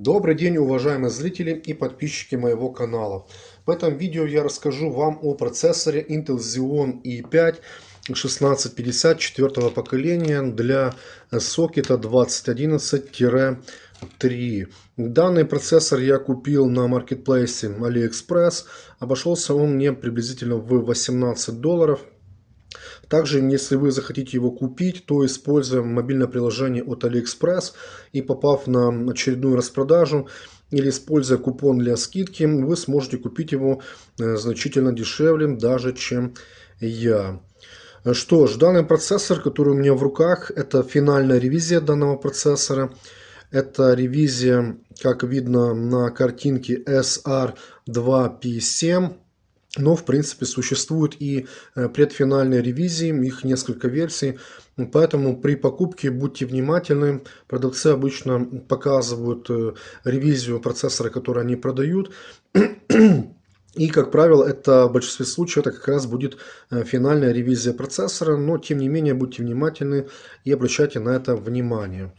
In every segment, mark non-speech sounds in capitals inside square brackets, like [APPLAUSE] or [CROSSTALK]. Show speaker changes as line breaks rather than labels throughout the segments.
Добрый день, уважаемые зрители и подписчики моего канала. В этом видео я расскажу вам о процессоре Intel Xeon i5 1654 поколения для сокета 2011-3. Данный процессор я купил на маркетплейсе AliExpress. Обошелся он мне приблизительно в 18 долларов. Также, если вы захотите его купить, то используя мобильное приложение от AliExpress и попав на очередную распродажу или используя купон для скидки, вы сможете купить его э, значительно дешевле даже, чем я. Что ж, данный процессор, который у меня в руках, это финальная ревизия данного процессора. Это ревизия, как видно на картинке SR2P7. Но, в принципе, существуют и э, предфинальные ревизии, их несколько версий. Поэтому при покупке будьте внимательны. Продавцы обычно показывают э, ревизию процессора, который они продают. И, как правило, это в большинстве случаев это как раз будет э, финальная ревизия процессора, но, тем не менее, будьте внимательны и обращайте на это внимание.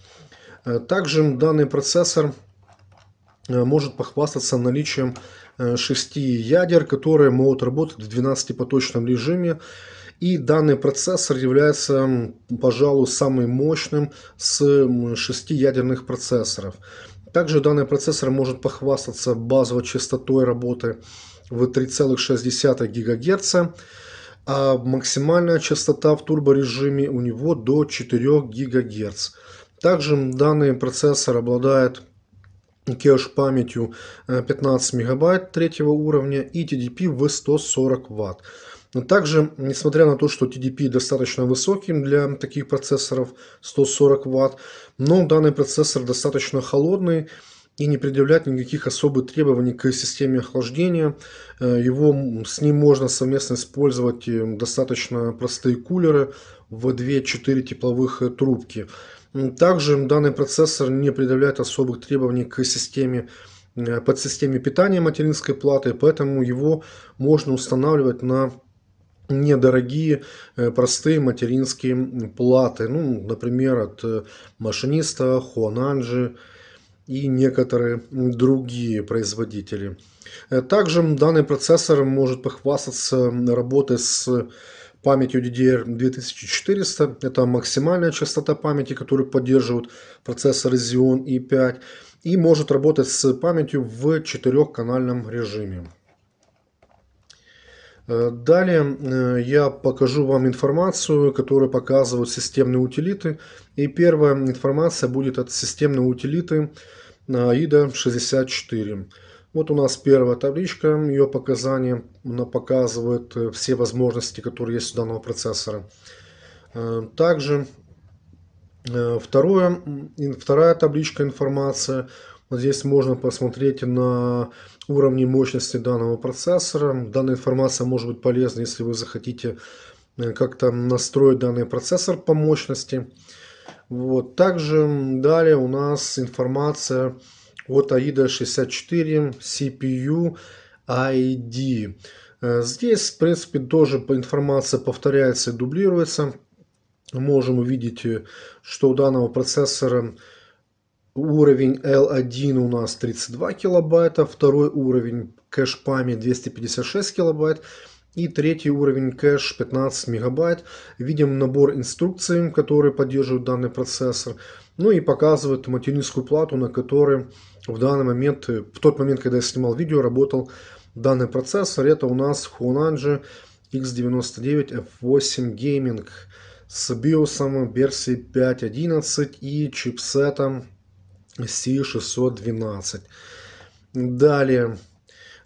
Также данный процессор Э, может похвастаться наличием 6 э, ядер, которые могут работать в 12-поточном режиме. И данный процессор является, пожалуй, самым мощным с 6 ядерных процессоров. Также данный процессор может похвастаться базовой частотой работы в 3,6 ГГц, а максимальная частота в турборежиме у него до 4 ГГц. Также данный процессор обладает кеш памятью 15 э, мегабайт третьего уровня и TDP в 140 ватт. также, несмотря на то, что TDP достаточно высоким для таких процессоров 140 ватт, но данный процессор достаточно холодный и не предъявляет никаких особых требований к системе охлаждения. Э, его, с ним можно совместно использовать э, достаточно простые кулеры в 2-4 тепловых трубки. Также данный процессор не предъявляет особых требований к системе э, подсистеме питания материнской платы, поэтому его можно устанавливать на недорогие э, простые материнские платы, ну, например, от э, машиниста, Хуананджи и некоторые другие производители. Также данный процессор может похвастаться работой с памятью DDR2400. Это максимальная частота памяти, которую поддерживают процессоры Xeon i5. И может работать с памятью в четырехканальном режиме. Э, далее э, я покажу вам информацию, которую показывают системные утилиты. И первая информация будет от системной утилиты AIDA64. Э, вот у нас первая табличка, ее показания, она показывает э, все возможности, которые есть у данного процессора. Э, также э, второе, вторая табличка информация. Здесь можно посмотреть на уровни мощности данного процессора. Данная информация может быть полезна, если вы захотите как-то настроить данный процессор по мощности. Вот. Также далее у нас информация от AIDA64 CPU ID. Здесь, в принципе, тоже информация повторяется и дублируется. Можем увидеть, э, что у данного процессора уровень L1 у нас 32 килобайта, второй уровень кэш память 256 килобайт и третий уровень кэш 15 мегабайт. Видим набор инструкций, которые поддерживают данный процессор. Ну и показывает материнскую плату, на которой в данный момент, э, в тот момент, когда я снимал видео, работал данный процессор. Это у нас Honanji X99 F8 Gaming с BIOS версии 5.11 и чипсетом C612. Далее.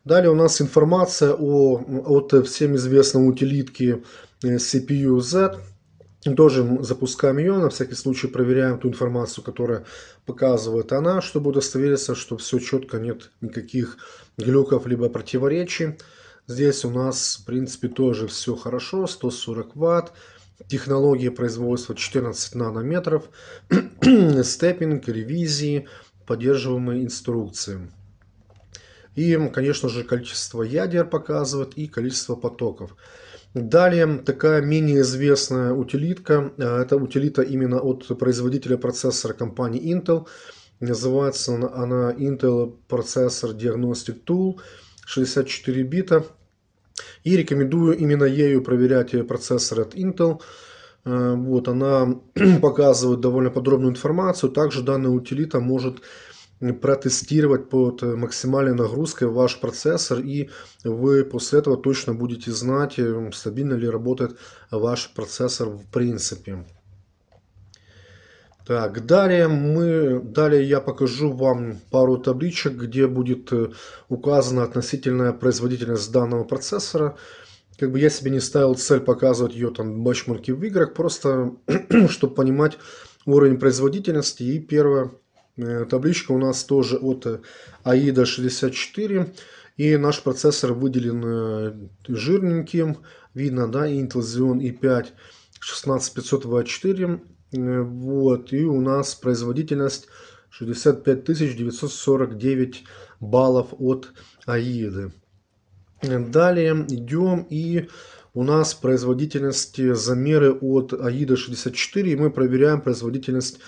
Далее у нас информация о, от всем известной утилитки э, CPU Z тоже запускаем ее, на всякий случай проверяем ту информацию, которая показывает она, чтобы удостовериться, что все четко, нет никаких глюков либо противоречий. Здесь у нас, в принципе, тоже все хорошо, 140 ватт, технология производства 14 нанометров, [CLEARS THROAT] степпинг, ревизии, поддерживаемые инструкции. И, конечно же, количество ядер показывает и количество потоков. Далее такая менее известная утилитка, а, это утилита именно от производителя процессора компании Intel. Называется она Intel Processor Diagnostic Tool 64 бита. И рекомендую именно ею проверять процессор от Intel. А, вот, она [CLEARS THROAT] показывает довольно подробную информацию. Также данная утилита может протестировать под э, максимальной нагрузкой ваш процессор, и вы после этого точно будете знать, э, стабильно ли работает ваш процессор в принципе. Так, далее, мы, далее я покажу вам пару табличек, где будет э, указана относительная производительность данного процессора. Как бы я себе не ставил цель показывать ее там бачмурки в играх, просто [CLEARS THROAT] чтобы понимать уровень производительности. И первое, Э, табличка у нас тоже от AIDA э, 64. И наш процессор выделен э, жирненьким. Видно, да, Intel Xeon i5 16524. Вот, и у нас производительность 65 949 баллов от AIDA. Далее идем и у нас производительность замеры от AIDA 64. И мы проверяем производительность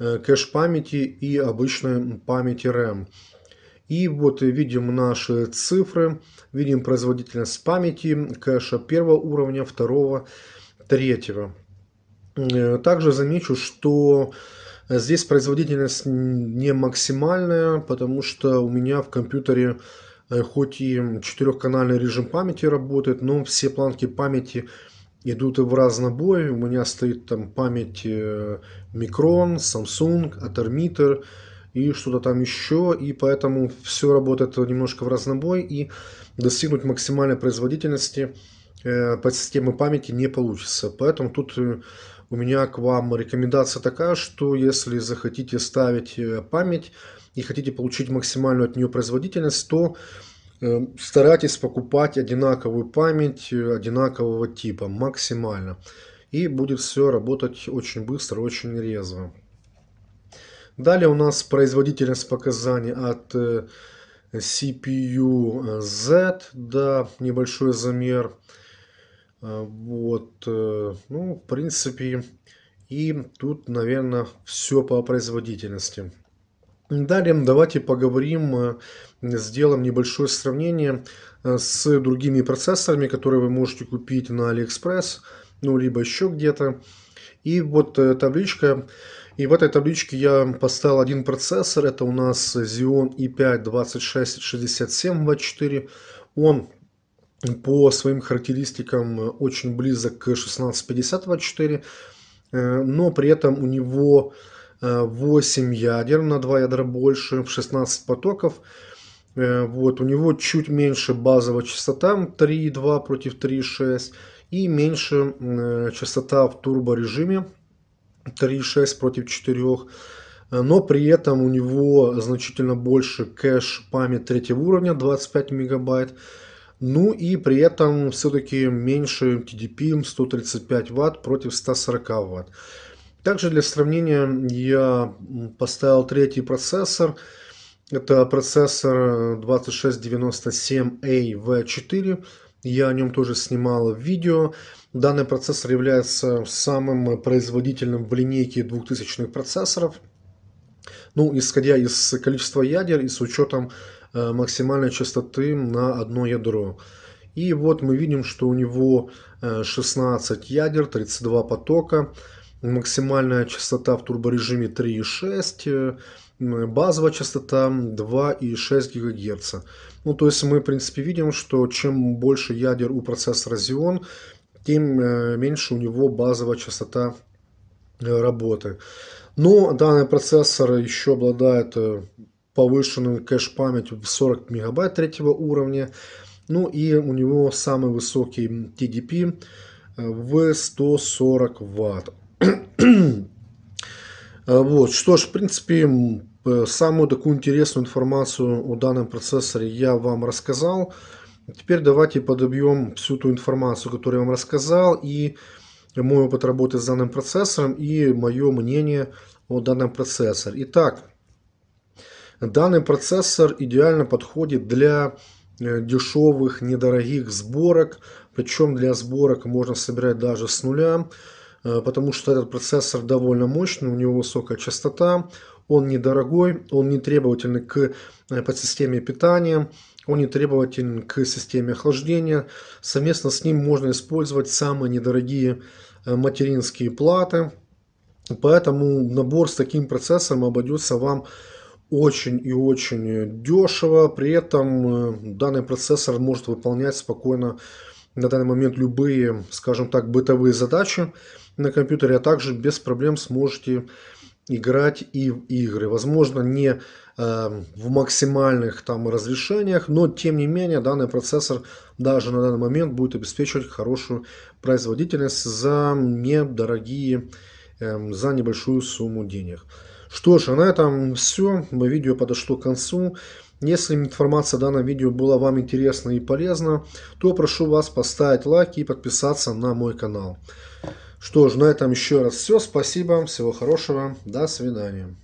Э, кэш памяти и обычной памяти RAM. И вот видим наши цифры, видим производительность памяти кэша первого уровня, второго, третьего. Э, также замечу, что здесь производительность не максимальная, потому что у меня в компьютере э, хоть и четырехканальный режим памяти работает, но все планки памяти идут в разнобой. У меня стоит там память э, Micron, Samsung, Atermeter и что-то там еще. И поэтому все работает немножко в разнобой. И достигнуть максимальной производительности э, под системы памяти не получится. Поэтому тут э, у меня к вам рекомендация такая, что если захотите ставить память и хотите получить максимальную от нее производительность, то Эм, старайтесь покупать одинаковую память э, одинакового типа максимально. И будет все работать очень быстро, очень резво. Далее у нас производительность показаний от э, CPU э, Z, да, небольшой замер. Вот, ну, в принципе, и тут, наверное, все по производительности. Далее давайте поговорим, э, сделаем небольшое сравнение э, с другими процессорами, которые вы можете купить на AliExpress, ну либо еще где-то. И вот э, табличка, и в этой табличке я поставил один процессор, это у нас Xeon e i5-2667V4. Он по своим характеристикам очень близок к 1650 V4, но при этом у него 8 э, ядер, на 2 ядра больше, 16 потоков. Э, вот, у него чуть меньше базовая частота 3.2 против 3.6 и меньше э, частота в турбо режиме 3.6 против 4 но при этом у него значительно больше кэш память третьего уровня 25 мегабайт ну и при этом все-таки меньше TDP 135 ватт против 140 ватт также для сравнения я поставил третий процессор. Это процессор 2697AV4. Э, я о нем тоже снимал видео. Данный процессор является самым производительным в линейке 2000-х процессоров. Ну, исходя из количества ядер и с учетом э, максимальной частоты на одно ядро. И вот мы видим, что у него 16 э, ядер, 32 потока максимальная частота в турборежиме 3,6 э, базовая частота 2,6 ГГц. Ну, то есть мы, в принципе, видим, что чем больше ядер у процессора Xeon, тем э, меньше у него базовая частота э, работы. Но данный процессор еще обладает повышенным кэш-памятью в 40 мегабайт третьего уровня. Ну и у него самый высокий TDP в 140 ватт. Э, вот. Что ж, в принципе, э, самую такую интересную информацию о данном процессоре я вам рассказал. Теперь давайте подобьем всю ту информацию, которую я вам рассказал, и мой опыт работы с данным процессором, и мое мнение о данном процессоре. Итак, данный процессор идеально подходит для э, дешевых, недорогих сборок. Причем для сборок можно собирать даже с нуля. Э, потому что этот процессор довольно мощный, у него высокая частота, он недорогой, он не требовательный к э, подсистеме питания, он не требователен к системе охлаждения. Совместно с ним можно использовать самые недорогие э, материнские платы. Поэтому набор с таким процессором обойдется вам очень и очень дешево. При этом данный процессор может выполнять спокойно на данный момент любые, скажем так, бытовые задачи на компьютере, а также без проблем сможете играть и в игры. Возможно, не э, в максимальных там разрешениях, но тем не менее данный процессор даже на данный момент будет обеспечивать хорошую производительность за недорогие, эм, за небольшую сумму денег. Что ж, а на этом все. Мое видео подошло к концу. Если информация в данном видео была вам интересна и полезна, то прошу вас поставить лайк и подписаться на мой канал. Что ж, на этом еще раз все. Спасибо, всего хорошего, до свидания.